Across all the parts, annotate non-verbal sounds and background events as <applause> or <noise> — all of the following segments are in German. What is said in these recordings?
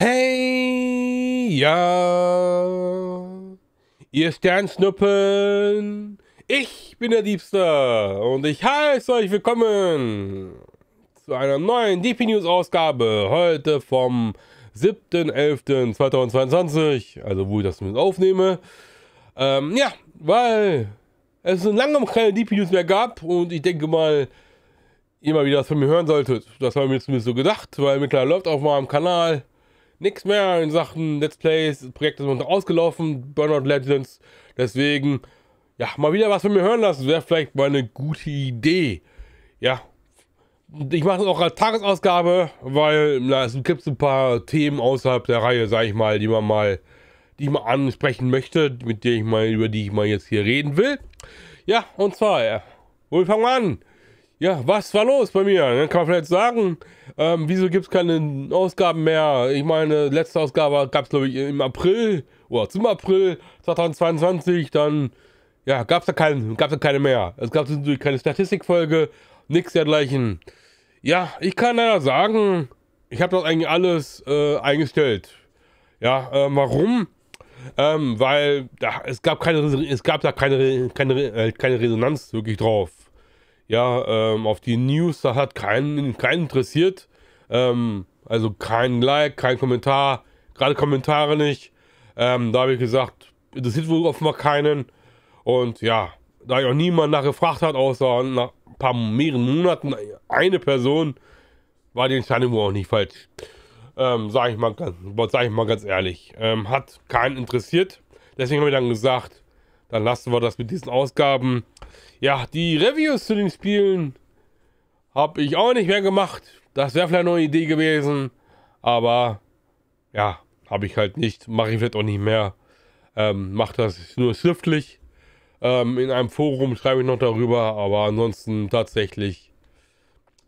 Hey, ja, ihr Sternschnuppen, ich bin der Diebster und ich heiße euch willkommen zu einer neuen DP News Ausgabe, heute vom 7.11.2022, also wo ich das zumindest aufnehme. Ähm, ja, weil es lange keine DP News mehr gab und ich denke mal, ihr mal wieder das von mir hören solltet. Das war mir zumindest so gedacht, weil mittlerweile läuft auch mal am Kanal nichts mehr in Sachen Let's Plays. Das Projekte sind ausgelaufen, Burnout Legends. Deswegen, ja, mal wieder was von mir hören lassen. Wäre vielleicht mal eine gute Idee. Ja. Ich mache es auch als Tagesausgabe, weil na, es gibt ein paar Themen außerhalb der Reihe, sag ich mal, die man mal, die ich mal ansprechen möchte, mit der ich mal, über die ich mal jetzt hier reden will. Ja, und zwar, ja, äh, wo fangen wir an? ja, was war los bei mir? Dann kann man vielleicht sagen, ähm, wieso gibt es keine Ausgaben mehr? Ich meine, letzte Ausgabe gab es, glaube ich, im April oder zum April 2022. Dann ja, gab es da, keinen, da keine mehr. Es gab natürlich keine Statistikfolge, nichts dergleichen. Ja, ich kann leider sagen, ich habe das eigentlich alles äh, eingestellt. Ja, äh, warum? Ähm, weil ja, es gab keine, es gab da keine, keine, äh, keine Resonanz wirklich drauf. Ja, ähm, auf die News, da hat keinen, keinen interessiert. Ähm, also kein Like, kein Kommentar, gerade Kommentare nicht. Ähm, da habe ich gesagt, interessiert wohl offenbar keinen. Und ja, da ich auch niemand nachgefragt hat, außer nach ein paar mehreren Monaten eine Person, war die Entscheidung wohl auch nicht falsch. Ähm, sage ich, mal, sag ich mal ganz ehrlich. Ähm, hat keinen interessiert. Deswegen habe ich dann gesagt, dann lassen wir das mit diesen Ausgaben. Ja, die Reviews zu den Spielen habe ich auch nicht mehr gemacht. Das wäre vielleicht eine Idee gewesen. Aber ja, habe ich halt nicht. Mache ich vielleicht auch nicht mehr. Ähm, Mache das nur schriftlich. Ähm, in einem Forum schreibe ich noch darüber. Aber ansonsten tatsächlich,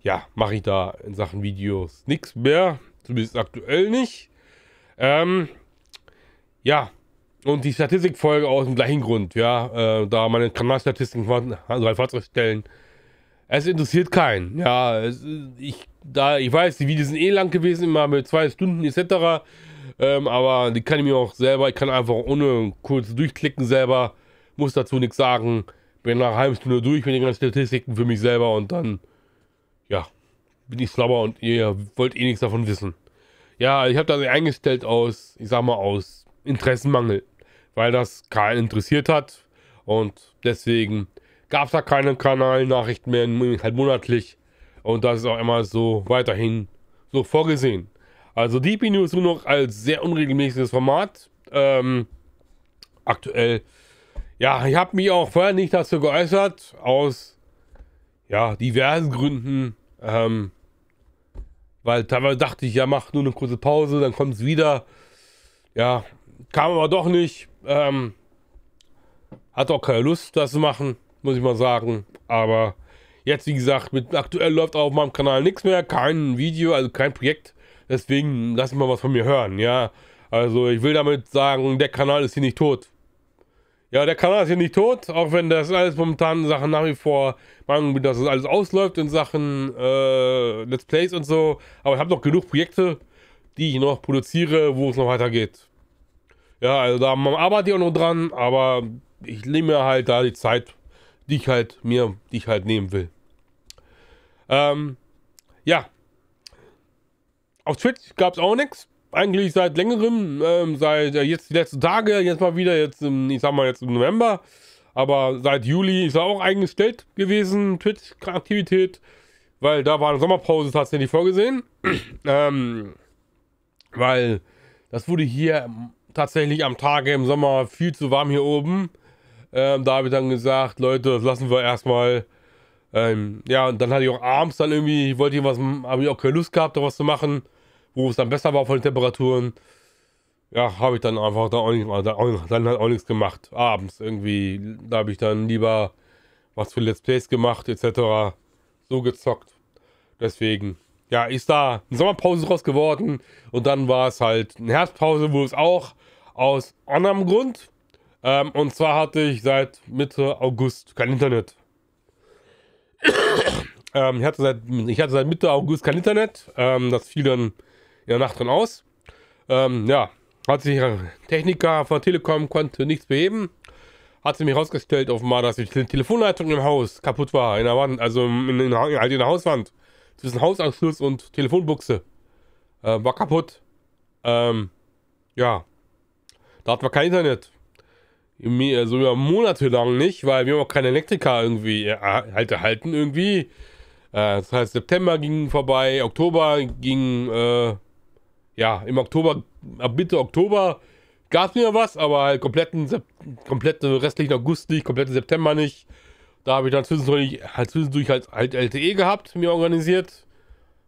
ja, mache ich da in Sachen Videos nichts mehr. Zumindest aktuell nicht. Ähm, ja, und die Statistikfolge aus dem gleichen Grund, ja, äh, da meine Kanalstatistiken waren, also drei Fahrzeugstellen. Es interessiert keinen, ja. Es, ich, da, ich weiß, die Videos sind eh lang gewesen, immer mit zwei Stunden etc. Ähm, aber die kann ich mir auch selber, ich kann einfach ohne kurz durchklicken selber, muss dazu nichts sagen. Bin nach einer halben Stunde durch mit den ganzen Statistiken für mich selber und dann, ja, bin ich schlauer und ihr wollt eh nichts davon wissen. Ja, ich habe das eingestellt aus, ich sag mal, aus Interessenmangel weil das keinen interessiert hat. Und deswegen gab es da keine Kanalnachrichten mehr, halt monatlich. Und das ist auch immer so weiterhin so vorgesehen. Also DP News nur noch als sehr unregelmäßiges Format. Ähm, aktuell. Ja, ich habe mich auch vorher nicht dazu geäußert, aus ja, diversen Gründen. Ähm, weil teilweise dachte ich, ja, mach nur eine kurze Pause, dann kommt es wieder. Ja, Kam aber doch nicht. Ähm, hat auch keine Lust, das zu machen, muss ich mal sagen. Aber jetzt, wie gesagt, mit aktuell läuft auf meinem Kanal nichts mehr. Kein Video, also kein Projekt. Deswegen lass ich mal was von mir hören, ja. Also ich will damit sagen, der Kanal ist hier nicht tot. Ja, der Kanal ist hier nicht tot, auch wenn das alles momentan Sachen nach wie vor, Meinung dass es das alles ausläuft in Sachen äh, Let's Plays und so. Aber ich habe noch genug Projekte, die ich noch produziere, wo es noch weitergeht. Ja, also da arbeite ich auch noch dran, aber ich nehme halt da die Zeit, die ich halt mir, die ich halt nehmen will. Ähm, ja. Auf Twitch gab es auch nichts. Eigentlich seit längerem, ähm, seit äh, jetzt die letzten Tage, jetzt mal wieder, jetzt im, ich sag mal jetzt im November. Aber seit Juli ist er auch eingestellt gewesen, Twitch-Aktivität, weil da war eine Sommerpause tatsächlich vorgesehen. <clears throat> ähm, weil das wurde hier tatsächlich am Tage im Sommer viel zu warm hier oben. Ähm, da habe ich dann gesagt, Leute, das lassen wir erstmal. Ähm, ja, und dann hatte ich auch abends dann irgendwie, wollte hier was, habe ich auch keine Lust gehabt, da was zu machen, wo es dann besser war von den Temperaturen. Ja, habe ich dann einfach da auch, nicht, da auch, dann halt auch nichts gemacht. Abends irgendwie, da habe ich dann lieber was für Let's Plays gemacht, etc. So gezockt. Deswegen, ja, ist da eine Sommerpause draus geworden. Und dann war es halt eine Herbstpause, wo es auch aus anderem Grund. Ähm, und zwar hatte ich seit Mitte August kein Internet. <coughs> ähm, ich, hatte seit, ich hatte seit Mitte August kein Internet. Ähm, das fiel dann in der Nacht drin aus. Ähm, ja, hat sich ein Techniker von Telekom konnte nichts beheben. Hat sie mir herausgestellt, offenbar, dass die Telefonleitung im Haus kaputt war, in der Wand, also in, in, in, halt in der Hauswand zwischen Hausanschluss und Telefonbuchse. Äh, war kaputt. Ähm, ja. Da hatten wir kein Internet. Also über Monate lang nicht, weil wir haben auch keine Elektriker irgendwie äh, halt erhalten irgendwie. Äh, das heißt, September ging vorbei, Oktober ging, äh, ja, im Oktober, ab Mitte Oktober gab es wieder was, aber halt kompletten, kompletten restlichen August nicht, kompletten September nicht. Da habe ich dann zwischendurch, halt zwischendurch halt, halt LTE gehabt, mir organisiert.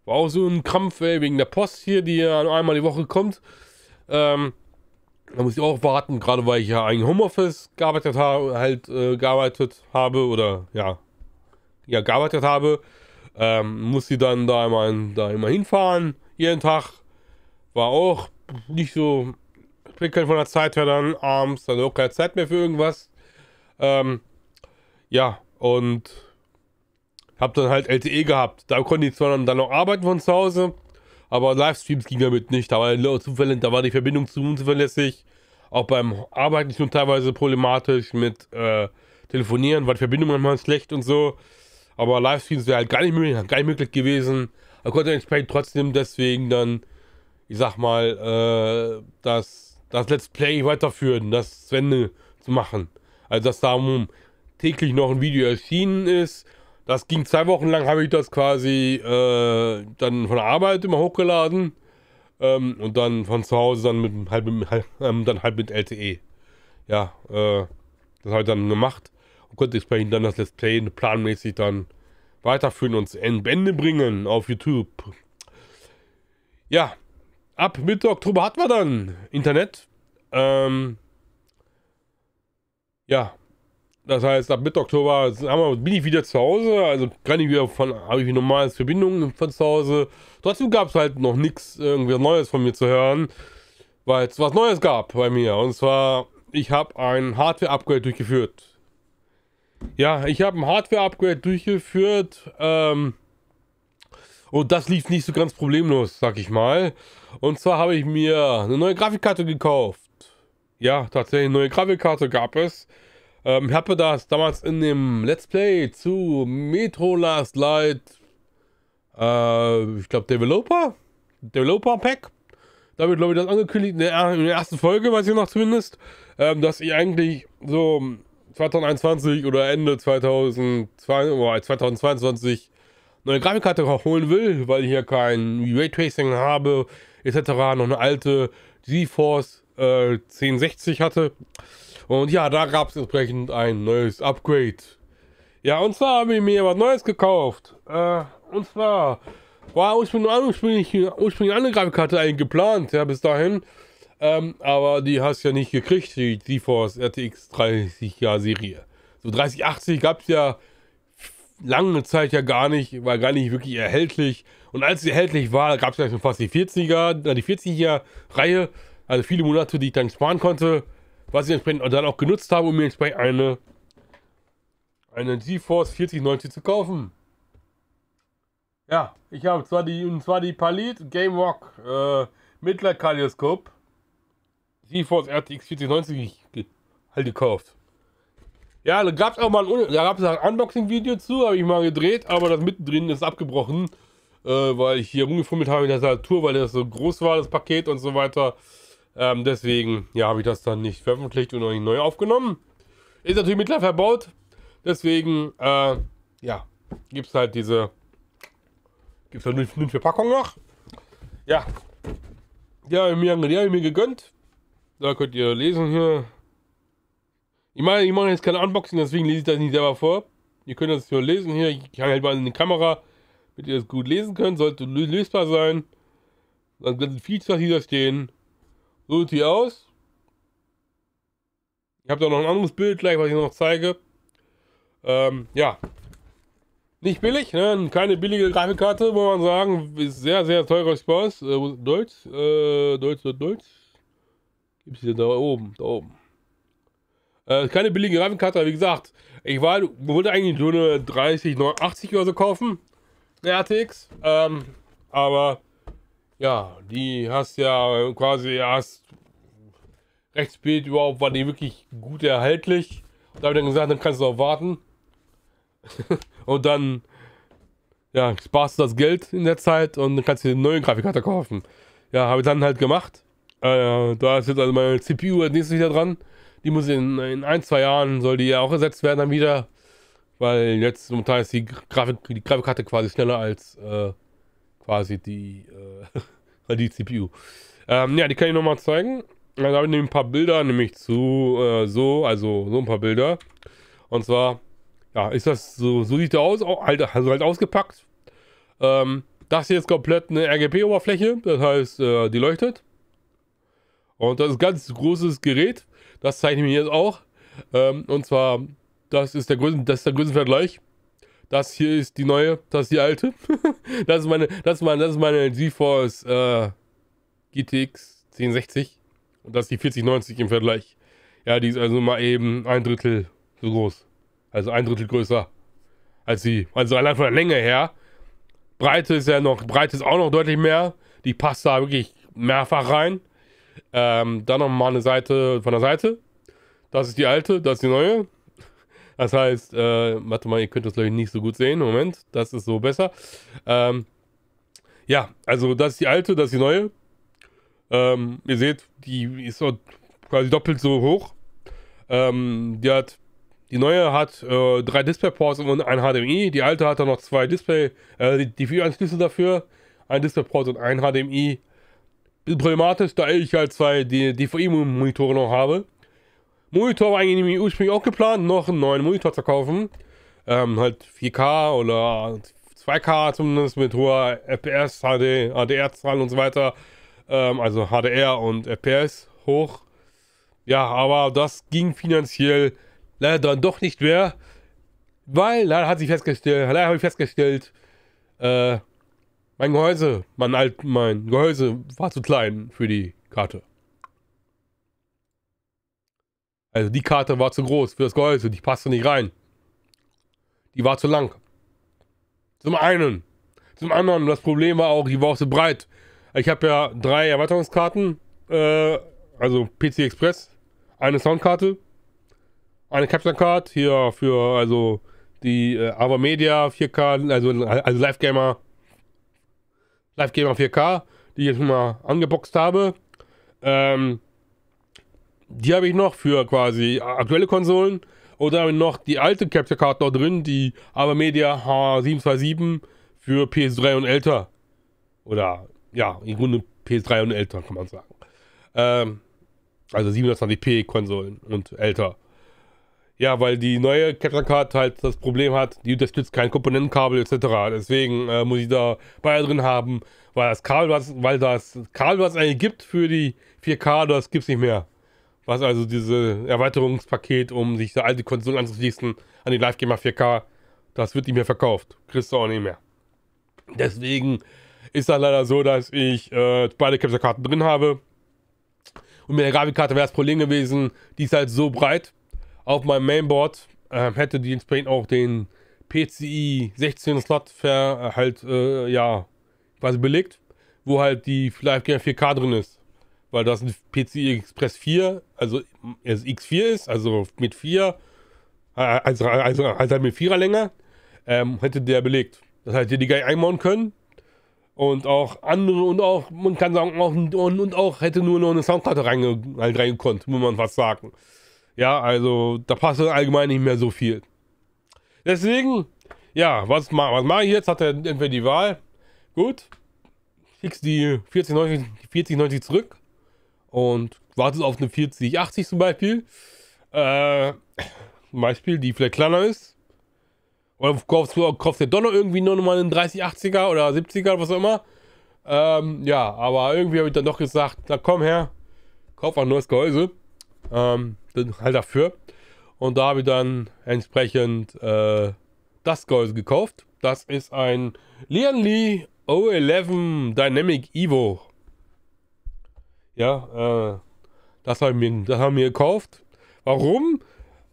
War auch so ein Krampf, ey, wegen der Post hier, die ja einmal die Woche kommt. Ähm, da muss ich auch warten, gerade weil ich ja eigentlich Homeoffice gearbeitet habe, halt äh, gearbeitet habe oder ja, ja gearbeitet habe. Ähm, muss sie dann da immer, da immer hinfahren, jeden Tag. War auch nicht so prickelnd von der Zeit her dann abends, dann auch keine Zeit mehr für irgendwas. Ähm, ja, und habe dann halt LTE gehabt. Da konnte ich zwar dann noch arbeiten von zu Hause, aber Livestreams ging damit nicht. Da war, Zufälle, da war die Verbindung zu unzuverlässig. Auch beim Arbeiten schon teilweise problematisch mit äh, Telefonieren, war die Verbindung manchmal schlecht und so. Aber Livestreams wäre halt gar nicht möglich, gar nicht möglich gewesen. Da konnte entsprechend trotzdem deswegen dann, ich sag mal, äh, das, das Let's Play weiterführen, das zu Ende zu machen. Also das darum, täglich noch ein Video erschienen ist. Das ging zwei Wochen lang, habe ich das quasi äh, dann von der Arbeit immer hochgeladen ähm, und dann von zu Hause dann mit halt mit, halt, ähm, dann halt mit LTE. Ja, äh, das habe ich dann gemacht und konnte entsprechend dann das Let's Play planmäßig dann weiterführen und in Bände bringen auf YouTube. Ja, ab Mitte Oktober hat man dann Internet. Ähm, ja, das heißt, ab Mitte Oktober bin ich wieder zu Hause, also kann ich wieder von, habe ich wieder normales Verbindungen von zu Hause. Trotzdem gab es halt noch nichts irgendwie Neues von mir zu hören, weil es was Neues gab bei mir. Und zwar, ich habe ein Hardware-Upgrade durchgeführt. Ja, ich habe ein Hardware-Upgrade durchgeführt. Ähm, und das lief nicht so ganz problemlos, sag ich mal. Und zwar habe ich mir eine neue Grafikkarte gekauft. Ja, tatsächlich, eine neue Grafikkarte gab es. Ähm, ich habe das damals in dem Let's Play zu Metro Last Light, äh, ich glaube Developer, Developer Pack. Da wird, glaube ich, das angekündigt in der, in der, ersten Folge, weiß ich noch zumindest, ähm, dass ich eigentlich so 2021 oder Ende 2022, oder 2022 neue Grafikkarte holen will, weil ich hier kein Raytracing habe, etc. Noch eine alte GeForce äh, 1060 hatte. Und ja, da gab es entsprechend ein neues Upgrade. Ja, und zwar habe ich mir was Neues gekauft. Äh, und zwar war ursprünglich, ursprünglich eine Grafikkarte eigentlich geplant, ja, bis dahin. Ähm, aber die hast du ja nicht gekriegt, die GeForce RTX 30 Jahr Serie. So 3080 gab es ja lange Zeit ja gar nicht, war gar nicht wirklich erhältlich. Und als sie erhältlich war, gab es ja schon fast die 40er, die 40er Reihe. Also viele Monate, die ich dann sparen konnte was ich entsprechend dann auch genutzt habe, um mir entsprechend eine, eine GeForce 4090 zu kaufen. Ja, ich habe zwar die, und zwar die Palit Game Rock äh, Mittler Kaleidoscope GeForce RTX 4090 halt gekauft. Ja, da gab es auch mal ein, da gab's ein Unboxing-Video zu, habe ich mal gedreht, aber das mittendrin ist abgebrochen, äh, weil ich hier rumgefummelt habe in der Tastatur, weil das so groß war, das Paket und so weiter. Ähm, deswegen, ja, habe ich das dann nicht veröffentlicht und noch nicht neu aufgenommen. Ist natürlich mittlerweile verbaut. Deswegen, äh, ja, gibt es halt diese. Gibt es halt eine Verpackung noch? Ja. Die habe ich mir, die hab ich mir gegönnt. Da könnt ihr lesen hier. Ich meine, ich mache jetzt kein Unboxing, deswegen lese ich das nicht selber vor. Ihr könnt das hier lesen hier. Ich habe halt mal in die Kamera, damit ihr das gut lesen könnt. Sollte lösbar sein. Dann sind Features, die da stehen. So sieht die aus. Ich habe da noch ein anderes Bild gleich, was ich noch zeige. Ähm, ja. Nicht billig, ne? keine billige Grafikkarte, muss man sagen. Ist sehr, sehr teurer Spaß. Äh, Deutsch, äh, Deutsch, Deutsch, Deutsch. Gibt es hier da oben, da oben. Äh, keine billige Grafikkarte, wie gesagt. Ich war, wollte eigentlich so eine 30, 80 oder so kaufen. Eine RTX. Ähm, aber ja, die hast ja quasi erst recht spät überhaupt, war die wirklich gut erhältlich. Da habe ich dann gesagt, dann kannst du auch warten. <laughs> und dann ja, sparst du das Geld in der Zeit und dann kannst du dir eine neue Grafikkarte kaufen. Ja, habe ich dann halt gemacht. Äh, da ist jetzt also meine CPU als nächstes wieder dran. Die muss in, in, ein, zwei Jahren, soll die ja auch ersetzt werden dann wieder. Weil jetzt momentan ist die, Grafik, die Grafikkarte quasi schneller als äh, quasi die, äh, <laughs> die CPU. Ähm, ja, die kann ich nochmal zeigen. Dann also, habe ich nämlich ein paar Bilder, nämlich zu äh, so, also so ein paar Bilder. Und zwar, ja, ist das so, so sieht der aus, halt, also halt ausgepackt. Ähm, das hier ist komplett eine RGB-Oberfläche, das heißt, äh, die leuchtet. Und das ist ein ganz großes Gerät, das zeige ich mir jetzt auch. Ähm, und zwar, das ist der, Größen, das ist der Größenvergleich das hier ist die neue, das ist die alte. <laughs> das ist meine, das ist meine, das ist meine GeForce äh, GTX 1060 und das ist die 4090 im Vergleich. Ja, die ist also mal eben ein Drittel so groß, also ein Drittel größer als die. Also allein von der Länge her, Breite ist ja noch, Breite ist auch noch deutlich mehr. Die passt da wirklich mehrfach rein. Ähm, dann nochmal eine Seite von der Seite. Das ist die alte, das ist die neue. Das heißt, äh, warte mal, ihr könnt das glaube nicht so gut sehen. Moment, das ist so besser. Ähm, ja, also das ist die alte, das ist die neue. Ähm, ihr seht, die ist so quasi doppelt so hoch. Ähm, die hat die neue hat äh, drei Display-Ports und ein HDMI. Die alte hat dann noch zwei Display, äh, die, die vier Anschlüsse dafür, ein Display-Port und ein HDMI. Ist problematisch, da ich halt zwei DVI-Monitore noch habe. Monitor war eigentlich ursprünglich auch geplant, noch einen neuen Monitor zu kaufen. Ähm, halt 4K oder 2K zumindest mit hoher FPS, HD, HDR-Zahlen und so weiter. Ähm, also HDR und FPS hoch. Ja, aber das ging finanziell leider dann doch nicht mehr, weil leider hat sich festgestellt, leider habe ich festgestellt, äh, mein Gehäuse, mein alt, mein Gehäuse war zu klein für die Karte. Also die Karte war zu groß für das Gehäuse, die passte nicht rein. Die war zu lang. Zum einen. Zum anderen, das Problem war auch, die war auch zu breit. Ich habe ja drei Erweiterungskarten, äh, also PC Express, eine Soundkarte, eine Capture Card hier für also die äh, Ava Media 4K, also, also Live Gamer, Live Gamer 4K, die ich jetzt mal angeboxt habe. Ähm, die habe ich noch für quasi aktuelle Konsolen. Und dann habe ich noch die alte capture Card noch drin, die Avamedia H727 für PS3 und älter. Oder ja, im Grunde PS3 und älter, kann man sagen. Ähm, also 720p-Konsolen und älter. Ja, weil die neue Capture Card halt das Problem hat, die unterstützt kein Komponentenkabel etc. Deswegen äh, muss ich da beide drin haben, weil das Kabel, was, weil das Kabel, was es eigentlich gibt für die 4K, das gibt es nicht mehr was also diese Erweiterungspaket, um sich so alte Konsolen anzuschließen an die Live Gamer 4K, das wird nicht mehr verkauft. Kriegst du auch nicht mehr. Deswegen ist das leider so, dass ich äh, beide Capture-Karten drin habe. Und mit der Grafikkarte wäre das Problem gewesen, die ist halt so breit. Auf meinem Mainboard äh, hätte die entsprechend auch den PCI 16-Slot halt, äh, ja, quasi belegt, wo halt die Live Gamer 4K drin ist weil das ein PC Express 4, also X4 ist, also mit 4, äh, also, also, also mit 4er Länge, ähm, hätte der belegt. Das hätte die geil einbauen können. Und auch andere und auch, man kann sagen, auch, und, und auch hätte nur noch eine Soundkarte reinge, halt reingekonnt, muss man fast sagen. Ja, also da passt allgemein nicht mehr so viel. Deswegen, ja, was, was mache ich jetzt? Hat er entweder die Wahl, gut, fix die 4090, 4090 zurück und wartet auf eine 4080 zum Beispiel. Äh, zum Beispiel, die vielleicht kleiner ist. Oder kaufst, kaufst der Donner irgendwie nur nochmal einen 3080er oder 70er, was auch immer. Ähm, ja, aber irgendwie habe ich dann doch gesagt, na komm her, kauf ein neues Gehäuse. Ähm, halt dafür. Und da habe ich dann entsprechend äh, das Gehäuse gekauft. Das ist ein Lian Lee O11 Dynamic Evo ja, äh, das haben wir, das haben wir gekauft. Warum?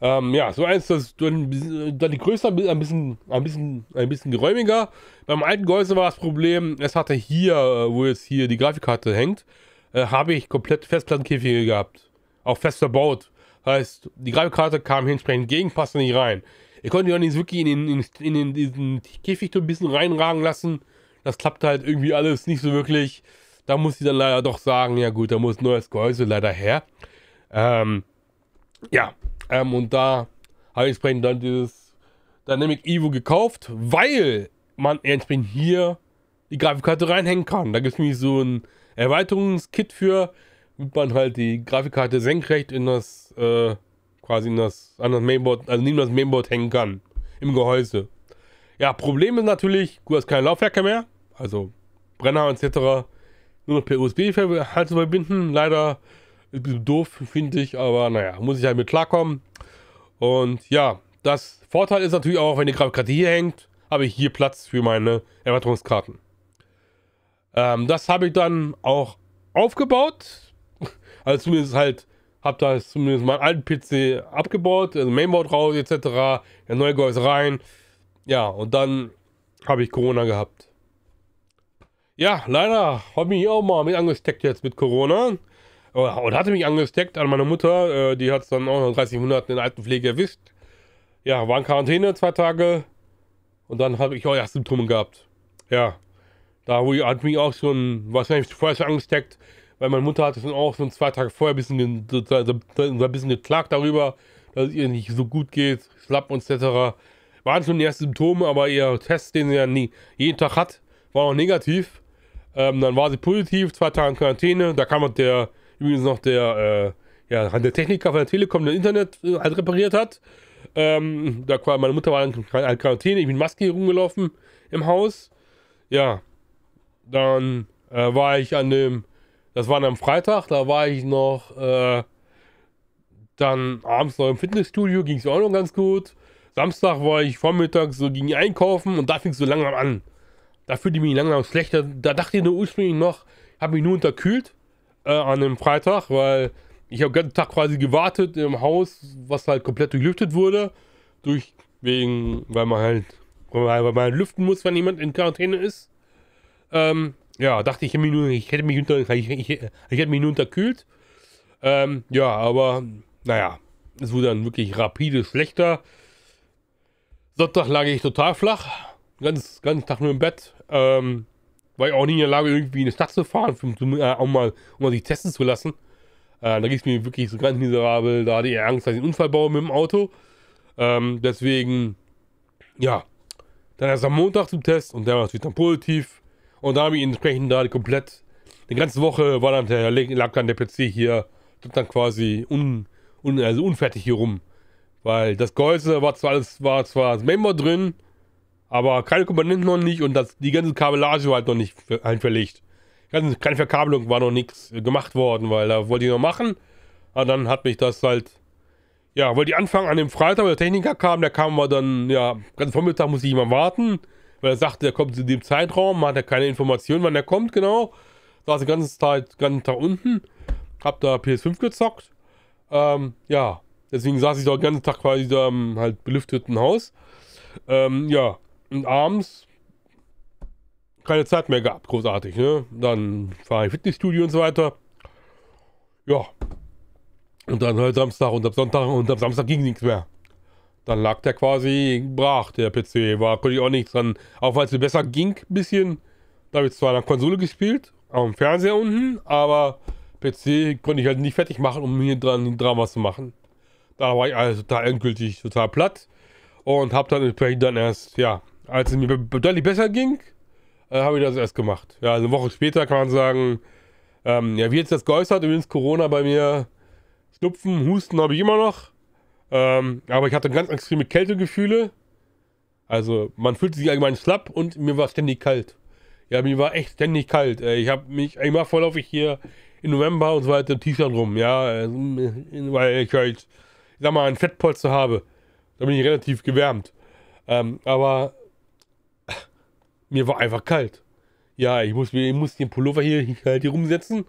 Ähm, ja, so eins, das dann die Größe ein bisschen, ein bisschen, ein bisschen geräumiger. Beim alten Gehäuse war das Problem, es hatte hier, äh, wo jetzt hier die Grafikkarte hängt, äh, habe ich komplett Festplattenkäfige gehabt. Auch fest verbaut. Heißt, die Grafikkarte kam hier entsprechend gegen, passte nicht rein. Ich konnte ja nicht wirklich in, den, in, den, in den Käfig so ein bisschen reinragen lassen. Das klappte halt irgendwie alles nicht so wirklich da muss ich dann leider doch sagen, ja gut, da muss ein neues Gehäuse leider her. Ähm, ja, ähm, und da habe ich entsprechend dann dieses Dynamic Evo gekauft, weil man entsprechend hier die Grafikkarte reinhängen kann. Da gibt es nämlich so ein Erweiterungskit für, damit man halt die Grafikkarte senkrecht in das, äh, quasi in das, an das Mainboard, also neben das Mainboard hängen kann. Im Gehäuse. Ja, Problem ist natürlich, du hast keine Laufwerke mehr, also Brenner etc nur noch per USB halt verbinden. Leider ein bisschen doof, finde ich, aber naja, muss ich halt mit klarkommen. Und ja, das Vorteil ist natürlich auch, wenn die Grafikkarte hier hängt, habe ich hier Platz für meine Erweiterungskarten. Ähm, das habe ich dann auch aufgebaut. <laughs> Also zumindest halt, habe da zumindest meinen alten PC abgebaut, also Mainboard raus etc., der neue Gehäuse rein. Ja, und dann habe ich Corona gehabt. Ja, leider habe ich auch mal mit angesteckt jetzt mit Corona. Oh, und hatte mich angesteckt an meiner Mutter. Äh, die hat es dann auch noch 30 Monaten in Altenpflege erwischt. Ja, war in Quarantäne zwei Tage. Und dann habe ich auch erst Symptome gehabt. Ja, da hat mich auch schon wahrscheinlich vorher schon angesteckt. Weil meine Mutter hatte schon auch schon zwei Tage vorher ein bisschen, ein bisschen geklagt darüber, dass es ihr nicht so gut geht, schlapp und etc. Waren schon die ersten Symptome, aber ihr Test, den sie ja nie, jeden Tag hat, war noch negativ. Ähm, dann war sie positiv, zwei Tage in Quarantäne. Da kam noch der, übrigens noch der, äh, ja, der Techniker von der Telekom, der Internet äh, halt repariert hat. Ähm, da war, meine Mutter war in Quarantäne, ich bin Maske rumgelaufen im Haus. Ja, dann äh, war ich an dem, das war dann am Freitag, da war ich noch, äh, dann abends noch im Fitnessstudio, ging es auch noch ganz gut. Samstag war ich vormittags so gegen einkaufen und da fing es so langsam an. Da fühlte ich mich langsam schlechter. Da dachte ich nur ursprünglich noch, habe mich nur unterkühlt äh, an dem Freitag, weil ich habe den ganzen Tag quasi gewartet im Haus, was halt komplett durchlüftet wurde. Durch, wegen, weil man halt, weil man lüften muss, wenn jemand in Quarantäne ist. Ähm, ja, dachte ich, ich hätte mich, unter, ich, ich, ich hätte mich nur unterkühlt. Ähm, ja, aber naja, es wurde dann wirklich rapide schlechter. Sonntag lag ich total flach ganz ganzen, Tag nur im Bett. Ähm, war ich auch nie in der Lage, irgendwie in die Stadt zu fahren, um, äh, auch mal, um mal sich testen zu lassen. Äh, da ging es mir wirklich so ganz miserabel. Da hatte ich Angst, dass ich einen Unfall baue mit dem Auto. Ähm, deswegen, ja. Dann erst am Montag zum Test und der war natürlich dann positiv. Und da habe ich entsprechend da komplett, die ganze Woche war dann der, lag dann der PC hier, dann quasi un, un, also unfertig hier rum. Weil das Gehäuse war zwar alles, war zwar das Member drin, aber keine Komponenten noch nicht und das, die ganze Kabellage war halt noch nicht einverlegt. Halt keine, Verkabelung war noch nichts gemacht worden, weil da wollte ich noch machen. Aber dann hat mich das halt. Ja, wollte ich anfangen an dem Freitag, weil der Techniker kam, der kam aber dann, ja, ganz Vormittag musste ich jemand warten, weil er sagte, er kommt zu dem Zeitraum, man hat ja keine Informationen, wann er kommt, genau. Saß die ganze Zeit, ganzen Tag unten, hab da PS5 gezockt. Ähm, ja, deswegen saß ich da den ganzen Tag quasi da im halt belüfteten Haus. Ähm, ja, und abends keine Zeit mehr gehabt, großartig, ne? Dann fahre ich Fitnessstudio und so weiter. Ja. Und dann halt Samstag und ab Sonntag und ab Samstag ging nichts mehr. Dann lag der quasi brach, der PC. War, konnte ich auch nichts dran. Auch weil es mir besser ging, ein bisschen. Da habe ich zwar an der Konsole gespielt, am Fernseher unten, aber PC konnte ich halt nicht fertig machen, um hier dran Dramas zu machen. Da war ich also total endgültig total platt und habe dann entsprechend dann erst, ja, als es mir deutlich besser ging, äh, habe ich das erst gemacht. Ja, also eine Woche später kann man sagen, ähm, ja, wie jetzt das geäußert, übrigens Corona bei mir, Schnupfen, Husten habe ich immer noch. Ähm, aber ich hatte ganz extreme Kältegefühle. Also man fühlte sich allgemein schlapp und mir war ständig kalt. Ja, mir war echt ständig kalt. Äh, ich habe mich immer vorläufig hier im November und so weiter im T-Shirt rum. Ja, äh, weil ich halt, ich sag mal, ein Fettpolster habe. Da bin ich relativ gewärmt. Ähm, aber mir war einfach kalt. Ja, ich muss, ich muss den Pullover hier, hier, halt hier rumsetzen.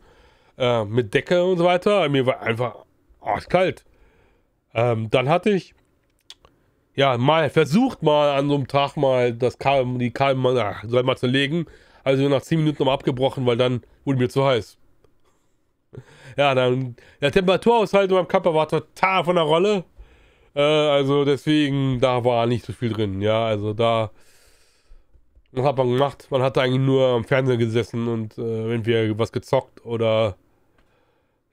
Äh, mit Decke und so weiter. Mir war einfach arschkalt. Ähm, dann hatte ich ja, mal versucht mal an so einem Tag mal das Kabel, die Kabel ah, soll mal zu legen. Also nach 10 Minuten nochmal abgebrochen, weil dann wurde mir zu heiß. Ja, dann der Temperaturaushalt in meinem Körper war total von der Rolle. Äh, also deswegen, da war nicht so viel drin. Ja, also da was hat man gemacht? Man hat eigentlich nur am Fernseher gesessen und äh, entweder was gezockt oder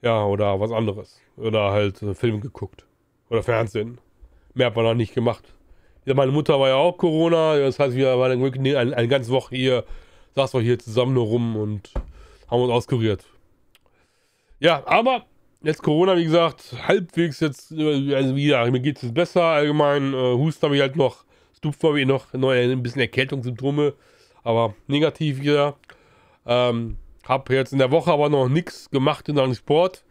ja, oder was anderes. Oder halt äh, Film geguckt. Oder Fernsehen. Mehr hat man noch nicht gemacht. Ja, meine Mutter war ja auch Corona, das heißt, wir waren eine, eine, eine ganze Woche hier, saßen wir hier zusammen nur rum und haben uns auskuriert. Ja, aber jetzt Corona, wie gesagt, halbwegs jetzt, äh, also wieder, mir geht es jetzt besser allgemein. Äh, Husten habe ich halt noch. Stupfobie noch neue, ein bisschen Erkältungssymptome, aber negativ wieder. Ähm, habe jetzt in der Woche aber noch nichts gemacht in einem Sport.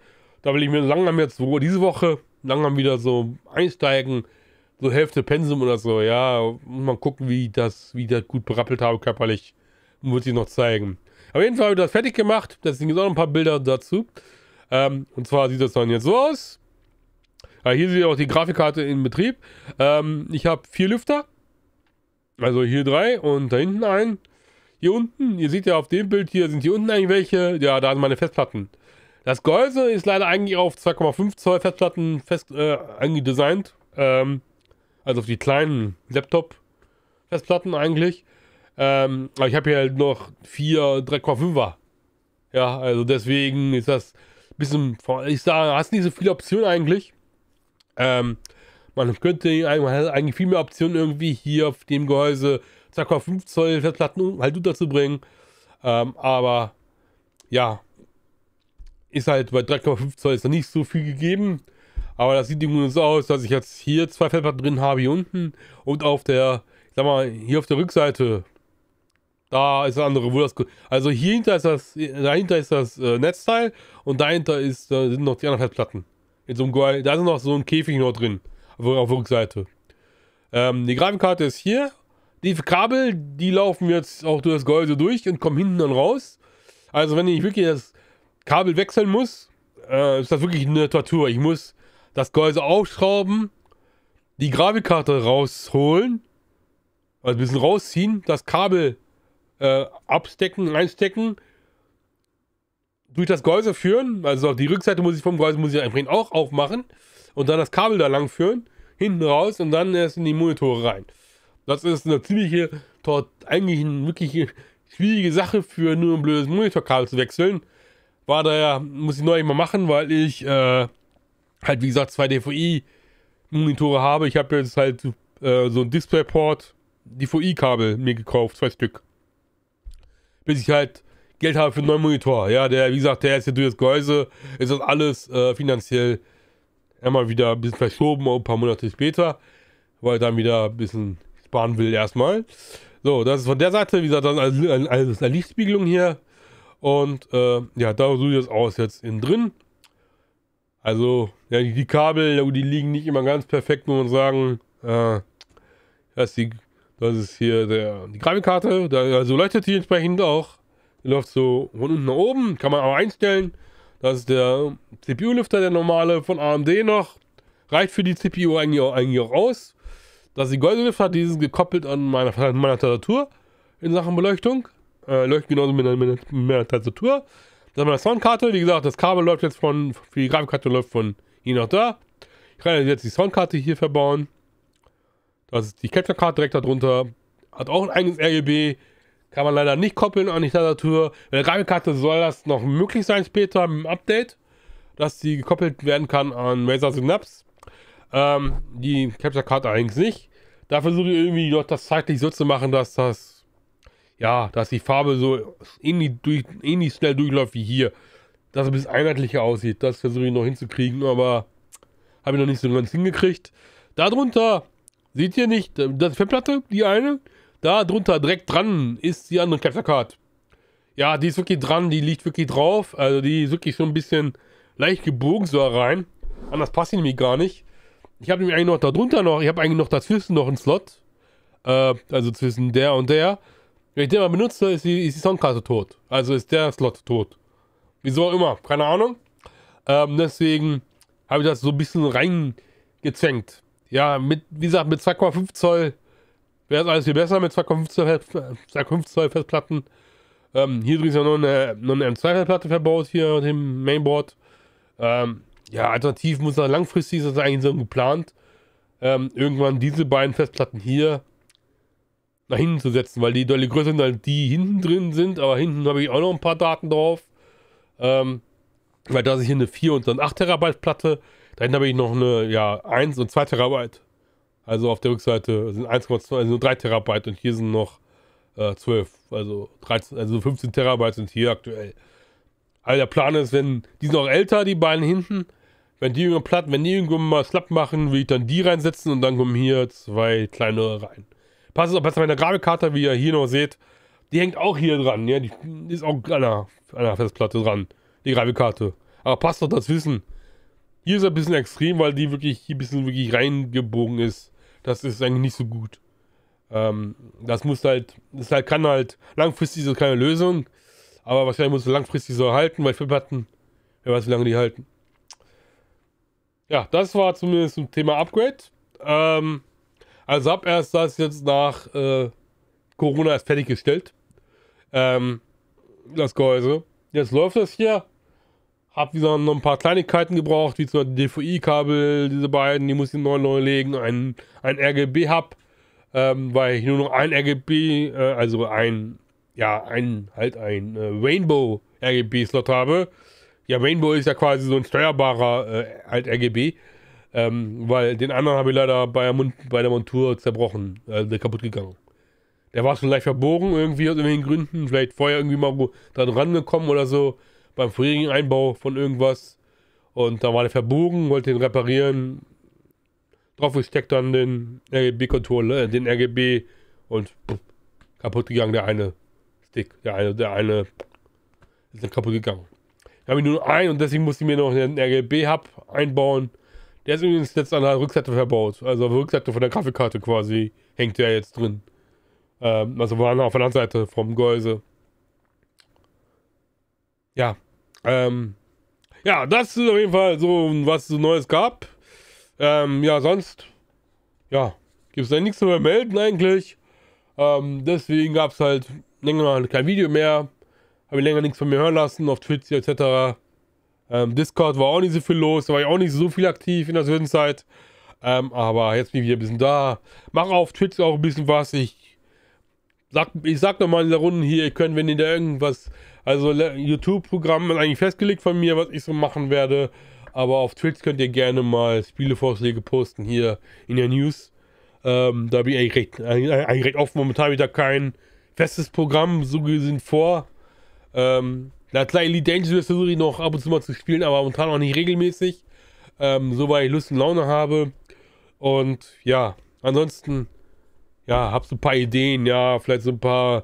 Da will ich mir langsam jetzt so diese Woche langsam wieder so einsteigen. So Hälfte Pensum oder so, ja. Mal gucken, wie ich das gut berappelt habe körperlich. Muss ich noch zeigen. Auf jeden Fall habe ich das fertig gemacht. Deswegen sind auch noch ein paar Bilder dazu. Ähm, und zwar sieht das dann jetzt so aus. Ja, hier seht ihr auch die Grafikkarte in Betrieb. Ähm, ich habe vier Lüfter. Also hier drei und da hinten ein. Hier unten, ihr seht ja auf dem Bild hier, sind hier unten eigentlich welche. Ja, da sind meine Festplatten. Das Gehäuse ist leider eigentlich auf 2,5 Zoll Festplatten fest äh, eingedesignt. Ähm, also auf die kleinen Laptop-Festplatten eigentlich. Ähm, aber ich habe hier halt noch 4 3,5er. Ja, also deswegen ist das ein bisschen. Ich sage, hast nicht so viele Optionen eigentlich. Ähm, man könnte man hat eigentlich viel mehr Optionen irgendwie hier auf dem Gehäuse 2,5 Zoll Festplatten halt unterzubringen. Ähm, aber ja, ist halt bei 3,5 Zoll ist noch nicht so viel gegeben. Aber das sieht irgendwie so aus, dass ich jetzt hier zwei Festplatten drin habe, hier unten und auf der, ich sag mal, hier auf der Rückseite. Da ist das andere, wo das. Also hier hinter ist das, dahinter ist das äh, Netzteil und dahinter ist, äh, sind noch die anderen Festplatten. In so einem Goal, da ist noch so ein Käfig noch drin auf Rückseite. Ähm, die Grafikkarte ist hier. Die Kabel, die laufen jetzt auch durch das Gehäuse durch und kommen hinten dann raus. Also wenn ich wirklich das Kabel wechseln muss, äh, ist das wirklich eine Tortur. Ich muss das Gehäuse aufschrauben, die Grafikkarte rausholen, also ein bisschen rausziehen, das Kabel äh, abstecken, reinstecken, durch das Gehäuse führen. Also auf die Rückseite muss ich vom Gehäuse muss ich auch aufmachen und dann das Kabel da lang führen, hinten raus und dann erst in die Monitore rein. Das ist eine ziemliche, eigentlich eine wirklich schwierige Sache für nur ein blödes Monitorkabel zu wechseln. War daher, muss ich neu mal machen, weil ich äh, halt wie gesagt zwei DVI-Monitore habe. Ich habe jetzt halt äh, so ein Displayport DVI-Kabel mir gekauft, zwei Stück. Bis ich halt Geld habe für einen neuen Monitor. Ja, der, wie gesagt, der ist ja durch das Gehäuse, ist das alles äh, finanziell Einmal wieder ein bisschen verschoben, ein paar Monate später, weil dann wieder ein bisschen sparen will erstmal. So, das ist von der Seite, wie gesagt, dann also eine Lichtspiegelung hier. Und äh, ja, da so sieht das aus jetzt innen drin. Also, ja, die, die Kabel, die liegen nicht immer ganz perfekt, muss man sagen. Äh, das, ist die, das ist hier der, die Grafikkarte, da, also leuchtet die entsprechend auch. Die läuft so von unten nach oben, kann man auch einstellen. Das ist der CPU-Lüfter, der normale von AMD noch. Reicht für die CPU eigentlich auch, eigentlich auch aus. Das ist die goldene Lüfter, die ist gekoppelt an meiner, meiner Tastatur in Sachen Beleuchtung. Äh, leuchtet genauso mit, mit meiner Tastatur. Das ist meine Soundkarte. Wie gesagt, das Kabel läuft jetzt von, für die Grafikkarte läuft von hier nach da. Ich kann jetzt die Soundkarte hier verbauen. Das ist die Capture-Karte direkt darunter. Hat auch ein eigenes RGB. Kann man leider nicht koppeln an die Tastatur. Bei äh, der Grafikkarte soll das noch möglich sein später im Update, dass sie gekoppelt werden kann an Razer Synapse. Ähm, die Capture-Karte eigentlich nicht. Da versuche ich irgendwie doch das zeitlich so zu machen, dass das, ja, dass die Farbe so ähnlich, durch, ähnlich schnell durchläuft wie hier. Dass es ein bisschen einheitlicher aussieht. Das versuche ich noch hinzukriegen, aber habe ich noch nicht so ganz hingekriegt. Darunter seht ihr nicht, äh, das ist Festplatte, die eine. Da drunter direkt dran ist die andere Capture-Card. Ja, die ist wirklich dran, die liegt wirklich drauf. Also die ist wirklich so ein bisschen leicht gebogen so rein. Anders passt die nämlich gar nicht. Ich habe nämlich eigentlich noch da drunter noch, ich habe eigentlich noch dazwischen noch einen Slot. Äh, also zwischen der und der. Wenn ich den mal benutze, ist die, ist die Songkarte tot. Also ist der Slot tot. Wieso auch immer, keine Ahnung. Ähm, deswegen habe ich das so ein bisschen reingezänkt. Ja, mit, wie gesagt, mit 2,5 Zoll Wäre es alles viel besser mit 2,5 Festplatten. Ähm, hier drin ist ja nur eine, nur eine M2-Festplatte verbaut, hier mit dem Mainboard. Ähm, ja, alternativ muss man langfristig, ist das eigentlich so geplant, ähm, irgendwann diese beiden Festplatten hier nach hinten zu setzen, weil die dolle größer sind als die hinten drin sind, aber hinten habe ich auch noch ein paar Daten drauf. Ähm, weil da ist hier eine 4 und dann 8 Terabyte Platte, da hinten habe ich noch eine ja, 1 und 2 Terabyte platte also auf der Rückseite sind 1,2, also 3 Terabyte und hier sind noch äh, 12, also 13, also 15 Terabyte sind hier aktuell. Also der Plan ist, wenn die sind auch älter, die beiden hinten, wenn die irgendwann platt, wenn die irgendwann mal schlapp machen, will ich dann die reinsetzen und dann kommen hier zwei kleinere rein. Passt auf, passt meine Grabekarte, wie ihr hier noch seht, die hängt auch hier dran, ja, die ist auch an einer, einer Festplatte dran, die Grabekarte. Aber passt doch das Wissen. Hier ist ein bisschen extrem, weil die wirklich hier ein bisschen wirklich reingebogen ist. Das ist eigentlich nicht so gut. Ähm, das muss halt, das halt kann halt, langfristig so keine Lösung, aber wahrscheinlich muss es langfristig so halten, weil Flipperten, wer weiß, wie lange die halten. Ja, das war zumindest zum Thema Upgrade. Ähm, also ab erst das jetzt nach äh, Corona erst fertiggestellt. Ähm, das Gehäuse. Jetzt läuft das hier. Hab wieder noch ein paar Kleinigkeiten gebraucht, wie zum Beispiel DVI-Kabel, diese beiden, die muss ich neu neu legen, ein, ein RGB-Hub, ähm, weil ich nur noch ein RGB, äh, also ein, ja, ein, halt ein äh, Rainbow RGB-Slot habe. Ja, Rainbow ist ja quasi so ein steuerbarer äh, halt RGB, ähm, weil den anderen habe ich leider bei der, Mund bei der Montur zerbrochen, äh, kaputt gegangen. Der war schon leicht verbogen, irgendwie aus irgendwelchen Gründen, vielleicht vorher irgendwie mal dran rangekommen oder so beim vorherigen Einbau von irgendwas. Und da war der verbogen, wollte den reparieren. Drauf gesteckt dann den RGB-Controller, äh, den RGB und pff, kaputt gegangen, der eine Stick, der eine, der eine ist dann kaputt gegangen. Da habe ich nur einen und deswegen musste ich mir noch den RGB-Hub einbauen. Der ist übrigens jetzt an der Rückseite verbaut. Also auf der Rückseite von der Grafikkarte quasi hängt der jetzt drin. Ähm, also war auf der anderen Seite vom Gehäuse. Ja, ähm, ja, das ist auf jeden Fall so, was so Neues gab. Ähm, ja, sonst, ja, gibt es da nichts zu melden eigentlich. Ähm, deswegen gab es halt länger kein Video mehr. Habe ich länger nichts von mir hören lassen auf Twitch etc. Ähm, Discord war auch nicht so viel los, da war ich auch nicht so viel aktiv in der Zwischenzeit. Ähm, aber jetzt bin ich wieder ein bisschen da. Mache auf Twitch auch ein bisschen was. Ich Sag, ich sag nochmal in der Runde hier, ihr könnt, wenn ihr da irgendwas. Also, YouTube-Programm ist eigentlich festgelegt von mir, was ich so machen werde. Aber auf Twitch könnt ihr gerne mal Spielevorschläge posten hier in der News. Ähm, da bin ich eigentlich recht, eigentlich recht offen. Momentan habe ich da kein festes Programm so gesehen vor. Ähm, na klar, Elite Dangerous versuche ich noch ab und zu mal zu spielen, aber momentan auch nicht regelmäßig. Ähm, so weil ich Lust und Laune habe. Und ja, ansonsten ja, hab so ein paar Ideen, ja, vielleicht so ein paar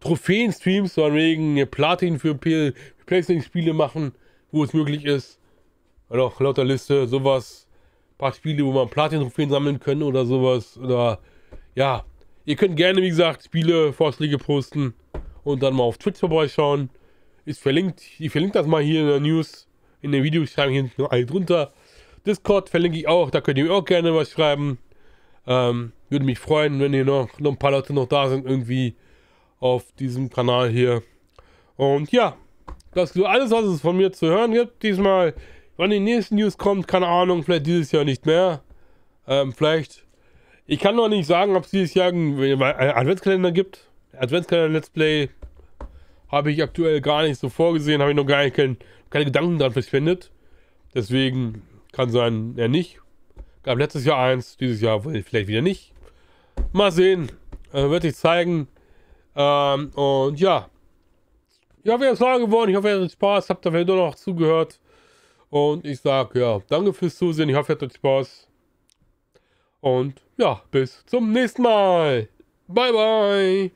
Trophäen-Streams, sondern wegen Platin für Playstation-Spiele machen, wo es möglich ist. Oder auch lauter Liste, sowas. Ein paar Spiele, wo man Platin-Trophäen sammeln können oder sowas. Oder ja, ihr könnt gerne, wie gesagt, Spiele, Vorschläge posten und dann mal auf Twitch vorbeischauen. Ist verlinkt. Ich verlinke das mal hier in der News. In der Videobeschreibung hier drunter. Discord verlinke ich auch, da könnt ihr mir auch gerne was schreiben. Ähm, würde mich freuen, wenn hier noch, noch ein paar Leute noch da sind, irgendwie auf diesem Kanal hier. Und ja, das ist alles, was es von mir zu hören gibt diesmal. Wann die nächsten News kommt, keine Ahnung, vielleicht dieses Jahr nicht mehr. Ähm, vielleicht. Ich kann noch nicht sagen, ob es dieses Jahr einen Adventskalender gibt. Adventskalender-Let's Play habe ich aktuell gar nicht so vorgesehen, habe ich noch gar nicht kein, keine Gedanken dran verschwendet. Deswegen kann sein, er nicht. Gab letztes Jahr eins, dieses Jahr vielleicht wieder nicht. Mal sehen. Äh, wird sich zeigen. Ähm, und ja. Ich hoffe, ihr habt es klar geworden. Ich hoffe, ihr hattet Spaß. Habt dafür nur noch zugehört. Und ich sage, ja, danke fürs Zusehen. Ich hoffe, ihr hattet Spaß. Und ja, bis zum nächsten Mal. Bye, bye.